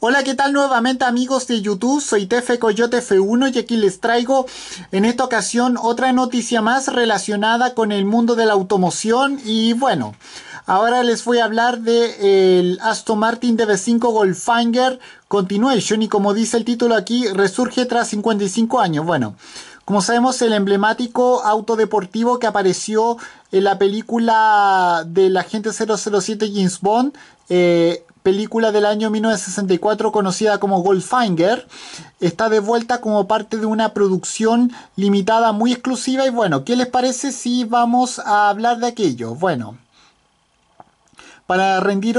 Hola, ¿qué tal nuevamente amigos de YouTube? Soy Tefe Coyote F1 y aquí les traigo en esta ocasión otra noticia más relacionada con el mundo de la automoción y bueno, ahora les voy a hablar de el Aston Martin DB5 Goldfinger Continuation y como dice el título aquí, resurge tras 55 años. Bueno, como sabemos, el emblemático Autodeportivo que apareció en la película de la agente 007 James Bond eh, película del año 1964 conocida como Goldfinger, está de vuelta como parte de una producción limitada muy exclusiva y bueno, ¿qué les parece si vamos a hablar de aquello? Bueno, para rendir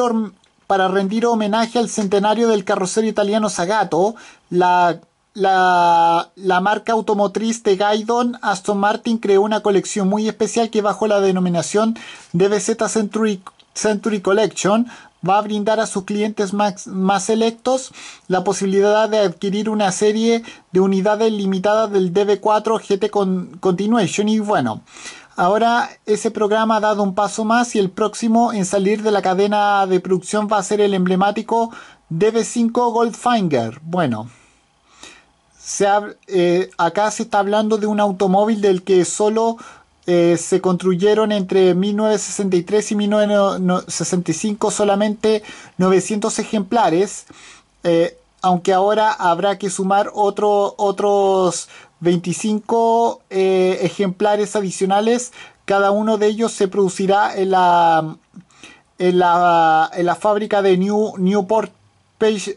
para rendir homenaje al centenario del carrocero italiano Zagato, la, la, marca automotriz de Gaidon, Aston Martin, creó una colección muy especial que bajo la denominación de Century, Century Collection, va a brindar a sus clientes más, más selectos la posibilidad de adquirir una serie de unidades limitadas del DB4 GT con, Continuation y bueno. Ahora ese programa ha dado un paso más y el próximo en salir de la cadena de producción va a ser el emblemático DB5 Goldfinger. Bueno, se eh, acá se está hablando de un automóvil del que solo eh, se construyeron entre 1963 y 1965 solamente 900 ejemplares, eh, aunque ahora habrá que sumar otros 25 eh, ejemplares adicionales. Cada uno de ellos se producirá en la, en la, fábrica de Newport Page,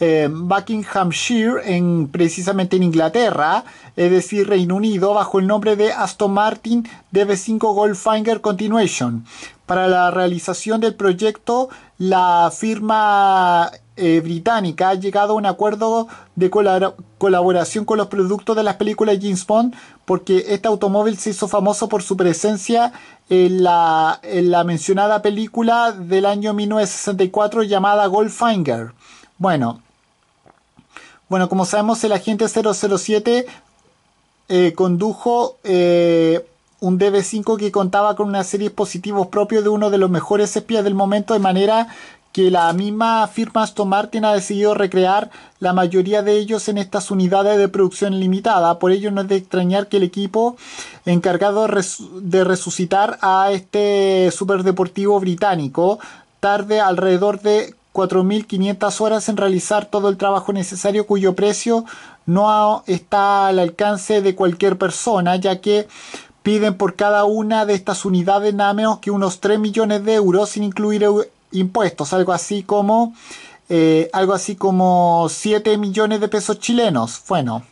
eh, Buckinghamshire, en, precisamente en Inglaterra, es decir, Reino Unido, bajo el nombre de Aston Martin DB5 Goldfinger Continuation. Para la realización del proyecto, la firma eh, británica ha llegado a un acuerdo de colaboración con los productos de las películas James Bond porque este automóvil se hizo famoso por su presencia en la, en la mencionada película del año 1964 llamada Goldfinger. Bueno, bueno, como sabemos, el agente 007 eh, condujo eh, un DB5 que contaba con una serie de dispositivos propios de uno de los mejores espías del momento, de manera que la misma firma Aston Martin ha decidido recrear la mayoría de ellos en estas unidades de producción limitada. Por ello no es de extrañar que el equipo encargado de resucitar a este superdeportivo británico tarde alrededor de 4.500 horas en realizar todo el trabajo necesario cuyo precio no está al alcance de cualquier persona, ya que piden por cada una de estas unidades nada menos que unos 3 millones de euros sin incluir impuestos, algo así como eh, algo así como 7 millones de pesos chilenos. Bueno,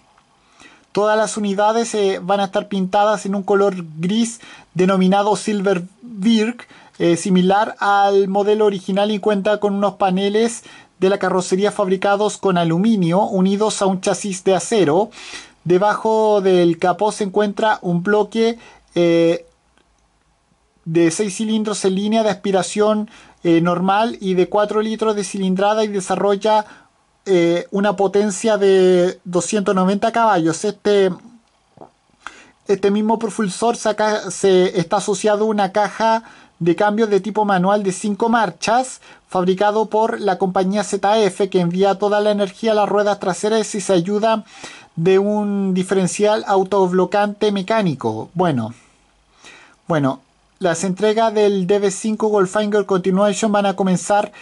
Todas las unidades eh, van a estar pintadas en un color gris denominado Silver birch eh, similar al modelo original y cuenta con unos paneles de la carrocería fabricados con aluminio unidos a un chasis de acero. Debajo del capó se encuentra un bloque eh, de 6 cilindros en línea de aspiración normal y de 4 litros de cilindrada y desarrolla eh, una potencia de 290 caballos. Este, este mismo propulsor se está asociado a una caja de cambio de tipo manual de 5 marchas, fabricado por la compañía ZF, que envía toda la energía a las ruedas traseras y se ayuda de un diferencial autoblocante mecánico. Bueno, bueno, las entregas del DB5 Goldfinger Continuation van a comenzar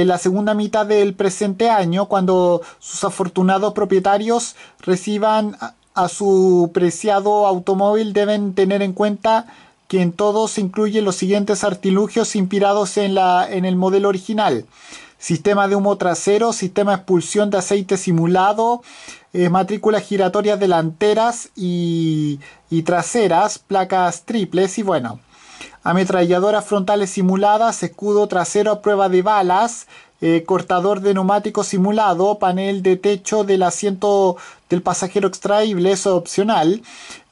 en la segunda mitad del presente año, cuando sus afortunados propietarios reciban a, su preciado automóvil, deben tener en cuenta que en todos se incluyen los siguientes artilugios inspirados en, la, en el modelo original. Sistema de humo trasero, sistema de expulsión de aceite simulado, eh, matrículas giratorias delanteras y traseras, placas triples y bueno, ametralladoras frontales simuladas, escudo trasero a prueba de balas, eh, cortador de neumático simulado, panel de techo del asiento del pasajero extraíble, eso es opcional,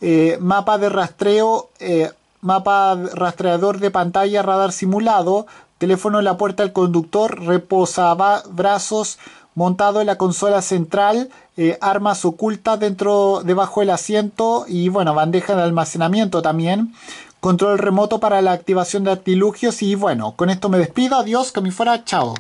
eh, mapa de rastreo, eh, mapa rastreador de pantalla, radar simulado, teléfono en la puerta del conductor, reposabrazos montado en la consola central, armas ocultas dentro, debajo del asiento y bueno, bandeja de almacenamiento también, control remoto para la activación de artilugios y bueno, con esto me despido, adiós, que me fuera, chao.